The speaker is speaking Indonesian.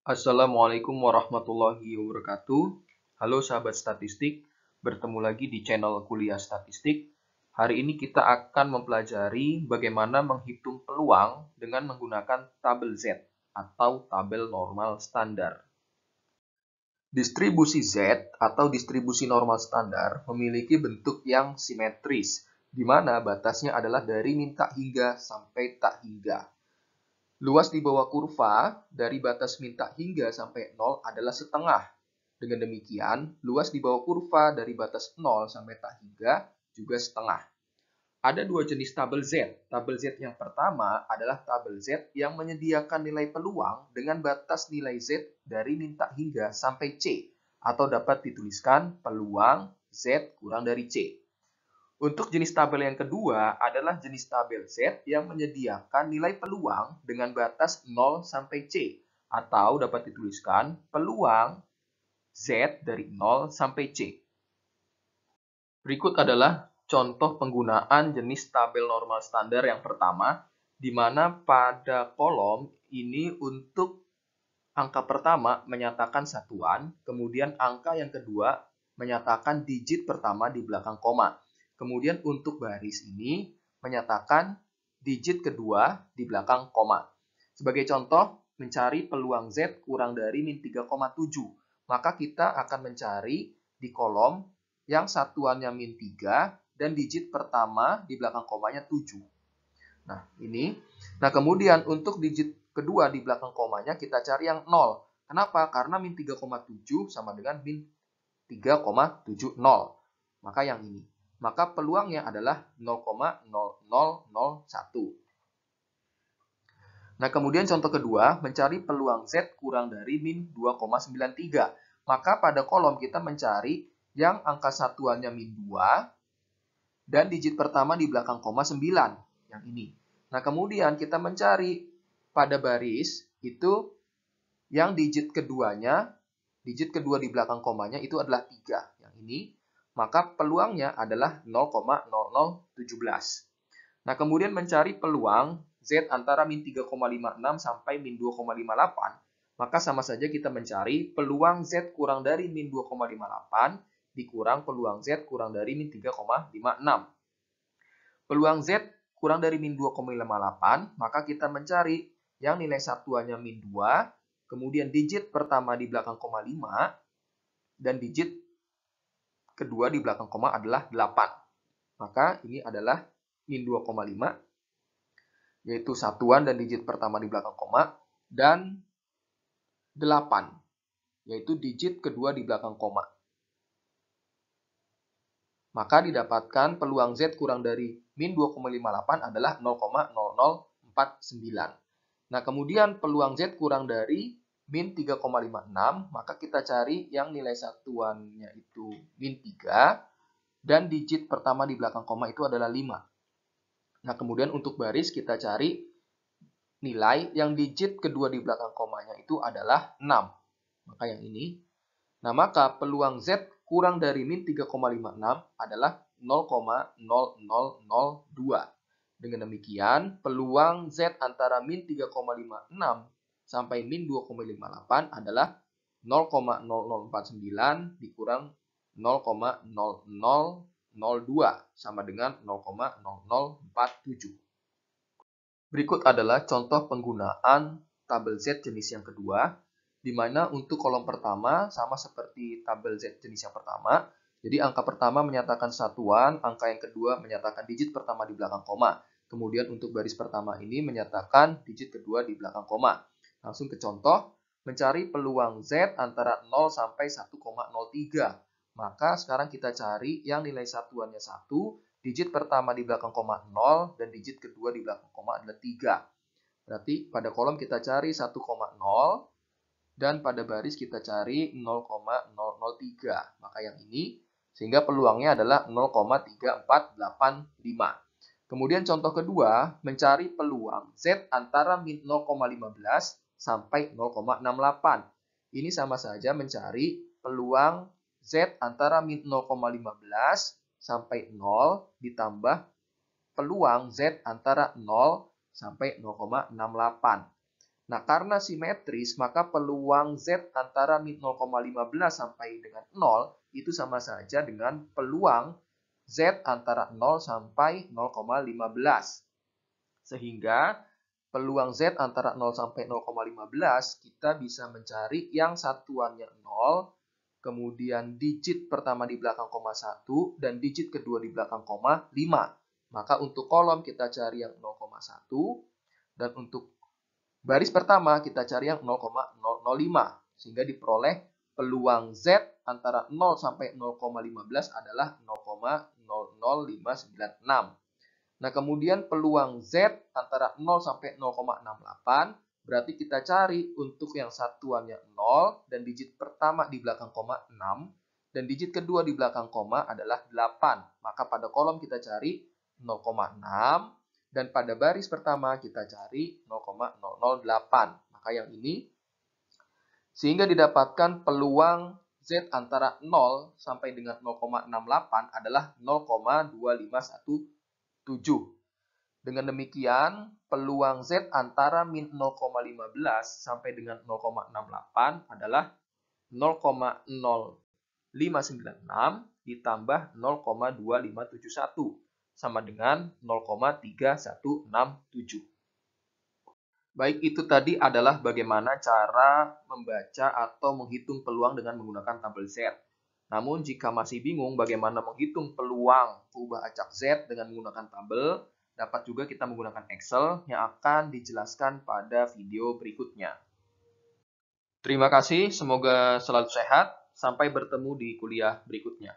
Assalamualaikum warahmatullahi wabarakatuh. Halo sahabat statistik, bertemu lagi di channel Kuliah Statistik. Hari ini kita akan mempelajari bagaimana menghitung peluang dengan menggunakan tabel Z atau tabel normal standar. Distribusi Z atau distribusi normal standar memiliki bentuk yang simetris, di mana batasnya adalah dari minta hingga sampai tak hingga. Luas di bawah kurva dari batas minta hingga sampai 0 adalah setengah. Dengan demikian, luas di bawah kurva dari batas 0 sampai tak hingga juga setengah. Ada dua jenis tabel Z. Tabel Z yang pertama adalah tabel Z yang menyediakan nilai peluang dengan batas nilai Z dari minta hingga sampai C, atau dapat dituliskan peluang Z kurang dari C. Untuk jenis tabel yang kedua adalah jenis tabel Z yang menyediakan nilai peluang dengan batas 0 sampai C atau dapat dituliskan peluang Z dari 0 sampai C. Berikut adalah contoh penggunaan jenis tabel normal standar yang pertama di mana pada kolom ini untuk angka pertama menyatakan satuan, kemudian angka yang kedua menyatakan digit pertama di belakang koma. Kemudian untuk baris ini menyatakan digit kedua di belakang koma. Sebagai contoh, mencari peluang Z kurang dari min 3,7. Maka kita akan mencari di kolom yang satuannya min 3 dan digit pertama di belakang komanya 7. Nah, ini. Nah, kemudian untuk digit kedua di belakang komanya kita cari yang 0. Kenapa? Karena min 3,7 sama dengan min 3,70. Maka yang ini maka peluangnya adalah 0,0001. Nah, kemudian contoh kedua, mencari peluang Z kurang dari min 2,93. Maka pada kolom kita mencari yang angka satuannya min 2 dan digit pertama di belakang koma 9, yang ini. Nah, kemudian kita mencari pada baris itu yang digit keduanya, digit kedua di belakang komanya itu adalah 3, yang ini maka peluangnya adalah 0,0017. Nah, kemudian mencari peluang Z antara min 3,56 sampai min 2,58, maka sama saja kita mencari peluang Z kurang dari min 2,58 dikurang peluang Z kurang dari min 3,56. Peluang Z kurang dari min 2,58, maka kita mencari yang nilai satuannya min 2, kemudian digit pertama di belakang koma 5, dan digit kedua di belakang koma adalah 8. Maka ini adalah min 2,5, yaitu satuan dan digit pertama di belakang koma, dan 8, yaitu digit kedua di belakang koma. Maka didapatkan peluang Z kurang dari min 2,58 adalah 0,0049. Nah, kemudian peluang Z kurang dari min 3,56, maka kita cari yang nilai satuannya itu min 3, dan digit pertama di belakang koma itu adalah 5. Nah, kemudian untuk baris kita cari nilai yang digit kedua di belakang komanya itu adalah 6. Maka yang ini. Nah, maka peluang Z kurang dari min 3,56 adalah 0,0002. Dengan demikian, peluang Z antara min 3,56 sampai min 2,58 adalah 0,0049 dikurang 0,0002 sama dengan 0,0047. Berikut adalah contoh penggunaan tabel Z jenis yang kedua, di mana untuk kolom pertama sama seperti tabel Z jenis yang pertama, jadi angka pertama menyatakan satuan, angka yang kedua menyatakan digit pertama di belakang koma. Kemudian untuk baris pertama ini menyatakan digit kedua di belakang koma. Langsung ke contoh, mencari peluang Z antara 0 sampai 1,03. Maka sekarang kita cari yang nilai satuannya 1, digit pertama di belakang koma 0, dan digit kedua di belakang koma adalah 3. Berarti pada kolom kita cari 1,0, dan pada baris kita cari 0,003. Maka yang ini, sehingga peluangnya adalah 0,3485. Kemudian contoh kedua, mencari peluang Z antara min 0,15 sampai 0,68. Ini sama saja mencari peluang Z antara min 0,15 sampai 0 ditambah peluang Z antara 0 sampai 0,68. Nah, karena simetris, maka peluang Z antara min 0,15 sampai dengan 0 itu sama saja dengan peluang Z antara 0 sampai 0,15. Sehingga peluang Z antara 0 sampai 0,15, kita bisa mencari yang satuannya 0, kemudian digit pertama di belakang koma 1, dan digit kedua di belakang koma 5. Maka untuk kolom kita cari yang 0,1, dan untuk baris pertama kita cari yang 0,005, sehingga diperoleh peluang Z antara 0 sampai 0,15 adalah 0,00596. Nah, kemudian peluang Z antara 0 sampai 0,68 berarti kita cari untuk yang satuannya 0 dan digit pertama di belakang koma 6 dan digit kedua di belakang koma adalah 8. Maka pada kolom kita cari 0,6 dan pada baris pertama kita cari 0,008. Maka yang ini sehingga didapatkan peluang Z antara 0 sampai dengan 0,68 adalah 0,251 dengan demikian, peluang Z antara min 0,15 sampai dengan 0,68 adalah 0,0596 ditambah 0,2571 sama dengan 0,3167. Baik, itu tadi adalah bagaimana cara membaca atau menghitung peluang dengan menggunakan tabel Z. Namun jika masih bingung bagaimana menghitung peluang ubah acak Z dengan menggunakan tabel, dapat juga kita menggunakan Excel yang akan dijelaskan pada video berikutnya. Terima kasih, semoga selalu sehat. Sampai bertemu di kuliah berikutnya.